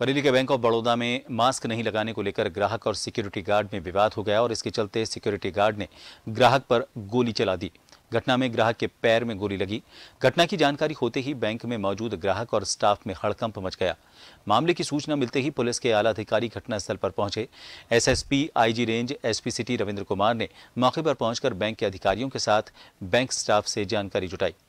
बरेली के bank of Baroda में mask नहीं लगाने को लेकर ग्राहक और सिक्योरिटी गार्ड में विवाद हो गया और इसके चलते सिक्योरिटी गार्ड ने ग्राहक पर गोली चला दी घटना में ग्राहक के पैर में गोली लगी घटना की जानकारी होते ही बैंक में मौजूद ग्राहक और स्टाफ में हड़कंप मच गया मामले की सूचना मिलते ही पुलिस के आला अधिकारी घटनास्थल पर पहुंचे SSP IG range SP city Ravindra Kumar ने मौके पर पहुंचकर बैंक के अधिकारियों के साथ बैंक स्टाफ से जानकारी जुटाई